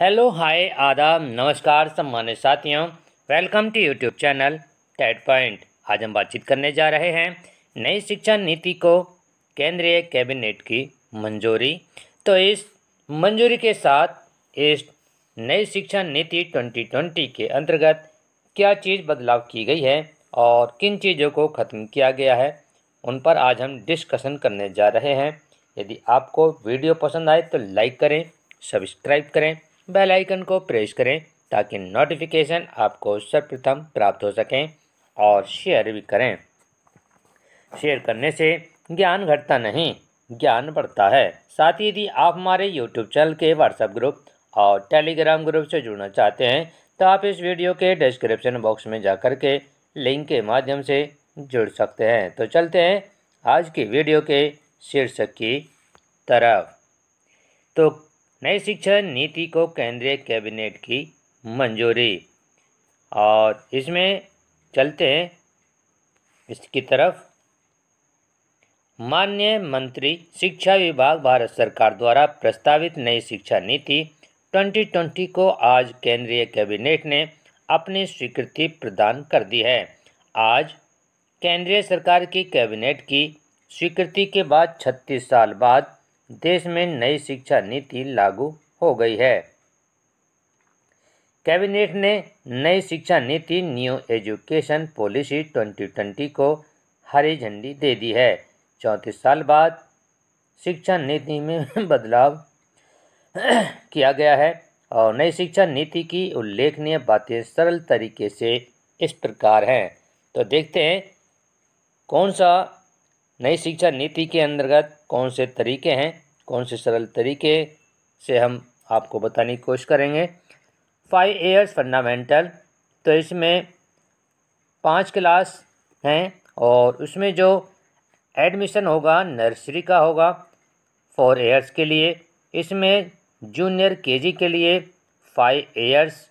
hello hi आदाब नमस्कार सम्मान्य साथियों welcome to YouTube channel TET point आज हम बातचीत करने जा रहे हैं नई शिक्षा नीति को केंद्रीय कैबिनेट की मंजूरी तो इस मंजूरी के साथ इस नई शिक्षा नीति 2020 के अंतर्गत क्या चीज़ बदलाव की गई है और किन चीज़ों को ख़त्म किया गया है उन पर आज हम डिस्कशन करने जा रहे हैं यदि आपको वीडियो पसंद आए तो लाइक करें सब्सक्राइब करें बेल आइकन को प्रेस करें ताकि नोटिफिकेशन आपको सर्वप्रथम प्राप्त हो सकें और शेयर भी करें शेयर करने से ज्ञान घटता नहीं ज्ञान बढ़ता है साथ ही यदि आप हमारे यूट्यूब चैनल के व्हाट्सएप ग्रुप और टेलीग्राम ग्रुप से जुड़ना चाहते हैं तो आप इस वीडियो के डिस्क्रिप्शन बॉक्स में जा के लिंक के माध्यम से जुड़ सकते हैं तो चलते हैं आज की वीडियो के शीर्षक की तरफ तो नई शिक्षा नीति को केंद्रीय कैबिनेट की मंजूरी और इसमें चलते हैं इसकी तरफ मान्य मंत्री शिक्षा विभाग भारत सरकार द्वारा प्रस्तावित नई शिक्षा नीति 2020 को आज केंद्रीय कैबिनेट ने अपनी स्वीकृति प्रदान कर दी है आज केंद्रीय सरकार की कैबिनेट की स्वीकृति के बाद 36 साल बाद देश में नई शिक्षा नीति लागू हो गई है कैबिनेट ने नई शिक्षा नीति न्यू एजुकेशन पॉलिसी 2020 को हरी झंडी दे दी है चौंतीस साल बाद शिक्षा नीति में बदलाव किया गया है और नई शिक्षा नीति की उल्लेखनीय बातें सरल तरीके से इस प्रकार हैं तो देखते हैं कौन सा नई शिक्षा नीति के अंतर्गत कौन से तरीके हैं कौन से सरल तरीके से हम आपको बताने की कोशिश करेंगे फाइव ईयर्स फंडामेंटल तो इसमें पाँच क्लास हैं और उसमें जो एडमिशन होगा नर्सरी का होगा फोर ईयर्स के लिए इसमें जूनियर केजी के लिए फाइव ईयर्स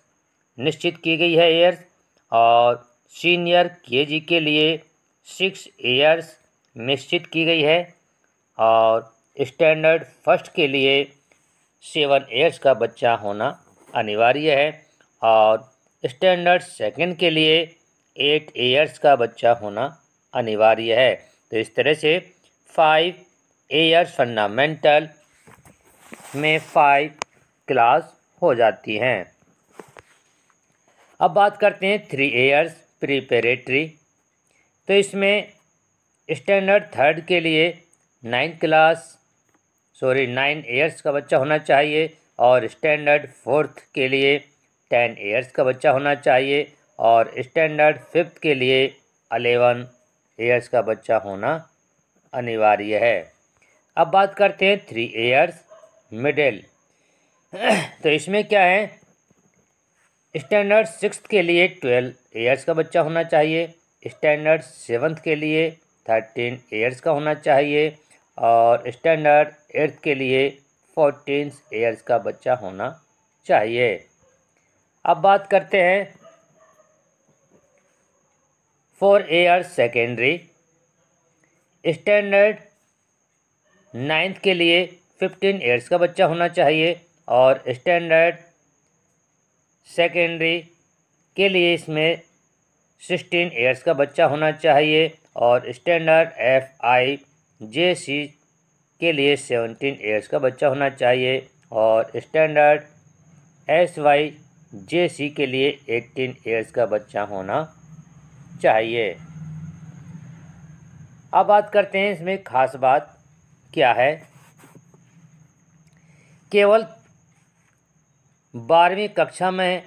निश्चित की गई है ईयर्स और सीनियर केजी के लिए सिक्स ईयर्स निश्चित की गई है और स्टैंडर्ड फर्स्ट के लिए सेवन ईयर्स का बच्चा होना अनिवार्य है और स्टैंडर्ड सेकंड के लिए एट ईयर्स का बच्चा होना अनिवार्य है तो इस तरह से फाइव ईयर्स फंडामेंटल में फाइव क्लास हो जाती हैं अब बात करते हैं थ्री ईयर्स प्रिपेरेटरी तो इसमें स्टैंडर्ड थर्ड के लिए ninth class sorry nine years का बच्चा होना चाहिए और स्टैंडर्ड फोर्थ के लिए टेन ईयर्स का बच्चा होना चाहिए और स्टैंडर्ड फिफ्थ के लिए अलेवन ईयर्स का बच्चा होना अनिवार्य है अब बात करते हैं थ्री ईयर्स मिडिल तो इसमें क्या है स्टैंडर्ड सिक्स के लिए ट्वेल्व ईयर्स का बच्चा होना चाहिए स्टैंडर्ड सेवन्थ के लिए थर्टीन ईयर्स का होना चाहिए और स्टैंडर्ड एट्थ के लिए फोर्टीन ईयर्स का बच्चा होना चाहिए अब बात करते हैं four year secondary standard ninth के लिए फिफ्टीन ईयर्स का बच्चा होना चाहिए और स्टैंडर्ड सेकेंडरी के लिए इसमें सिक्सटीन ईयर्स का बच्चा होना चाहिए और standard F I J C के लिए सेवनटीन ईयर्स का बच्चा होना चाहिए और standard S Y J C के लिए एट्टीन ईयर्स का बच्चा होना चाहिए अब बात करते हैं इसमें खास बात क्या है केवल बारहवीं कक्षा में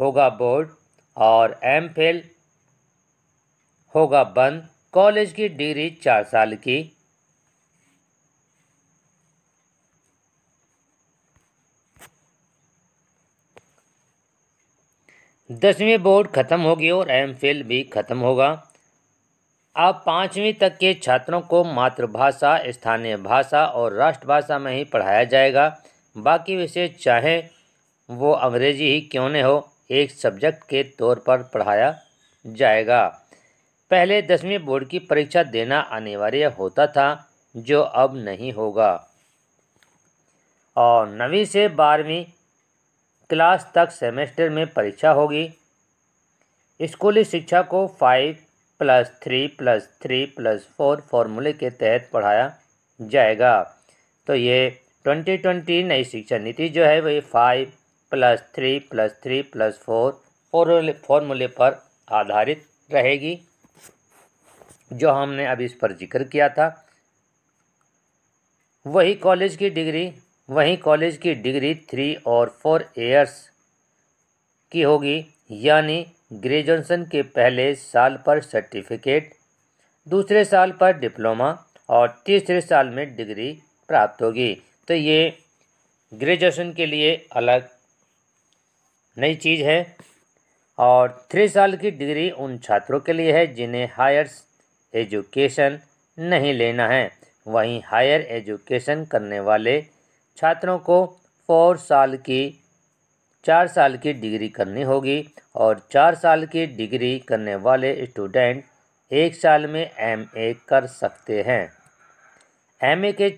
होगा बोर्ड और एम फेल होगा बंद कॉलेज की डिग्री चार साल की दसवीं बोर्ड खत्म होगी और एम फिल भी खत्म होगा अब पाँचवीं तक के छात्रों को मातृभाषा स्थानीय भाषा और राष्ट्रभाषा में ही पढ़ाया जाएगा बाकी विषय चाहे वो अंग्रेजी ही क्यों न हो एक सब्जेक्ट के तौर पर पढ़ाया जाएगा पहले दसवीं बोर्ड की परीक्षा देना अनिवार्य होता था जो अब नहीं होगा और नवीं से बारहवीं क्लास तक सेमेस्टर में परीक्षा होगी स्कूली शिक्षा को five plus three plus three plus four फॉर्मूले के तहत पढ़ाया जाएगा तो ये ट्वेंटी ट्वेंटी नई शिक्षा नीति जो है वही five plus three plus three plus four फॉर्मूले पर आधारित रहेगी जो हमने अभी इस पर जिक्र किया था वही कॉलेज की डिग्री वहीं कॉलेज की डिग्री थ्री और फोर ईयर्स की होगी यानी ग्रेजुएशन के पहले साल पर सर्टिफिकेट दूसरे साल पर डिप्लोमा और तीसरे साल में डिग्री प्राप्त होगी तो ये ग्रेजुएशन के लिए अलग नई चीज़ है और थ्री साल की डिग्री उन छात्रों के लिए है जिन्हें हायर्स एजुकेशन नहीं लेना है वहीं हायर एजुकेशन करने वाले छात्रों को फोर साल की चार साल की डिग्री करनी होगी और चार साल की डिग्री करने वाले स्टूडेंट एक साल में एम ए कर सकते हैं एम ए के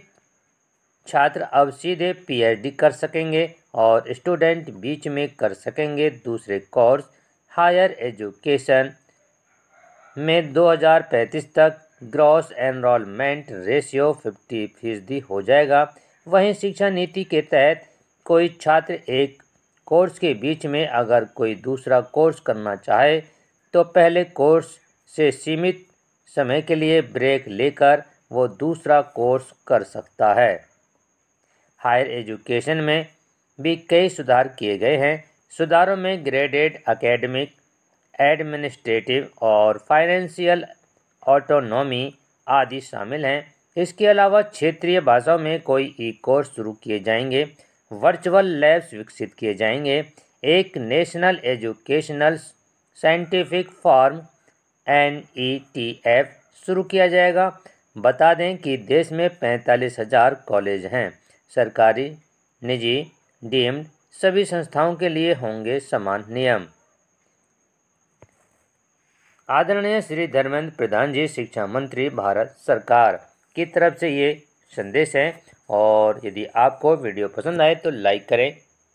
छात्र अब सीधे पीएचडी कर सकेंगे और स्टूडेंट बीच में कर सकेंगे दूसरे कोर्स हायर एजुकेशन में 2035 तक ग्रॉस एनरोलमेंट रेशियो 50 फीसदी हो जाएगा वहीं शिक्षा नीति के तहत कोई छात्र एक कोर्स के बीच में अगर कोई दूसरा कोर्स करना चाहे तो पहले कोर्स से सीमित समय के लिए ब्रेक लेकर वो दूसरा कोर्स कर सकता है हायर एजुकेशन में भी कई सुधार किए गए हैं सुधारों में ग्रेडेड एकेडमिक एडमिनिस्ट्रेटिव और फाइनेंशियल ऑटोनॉमी आदि शामिल हैं इसके अलावा क्षेत्रीय भाषाओं में कोई ई कोर्स शुरू किए जाएंगे वर्चुअल लैब्स विकसित किए जाएंगे एक national educational scientific forum N E T F शुरू किया जाएगा बता दें कि देश में पैंतालीस हजार कॉलेज हैं सरकारी निजी डीम्ड सभी संस्थाओं के लिए होंगे समान नियम आदरणीय श्री धर्मेंद्र प्रधान जी शिक्षा मंत्री भारत सरकार की तरफ से ये संदेश है और यदि आपको वीडियो पसंद आए तो लाइक करें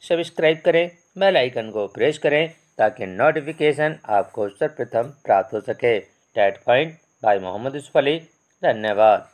सब्सक्राइब करें बेल आइकन को प्रेस करें ताकि नोटिफिकेशन आपको सर्वप्रथम प्राप्त हो सके TET point by Mohammad Yusuf Ali धन्यवाद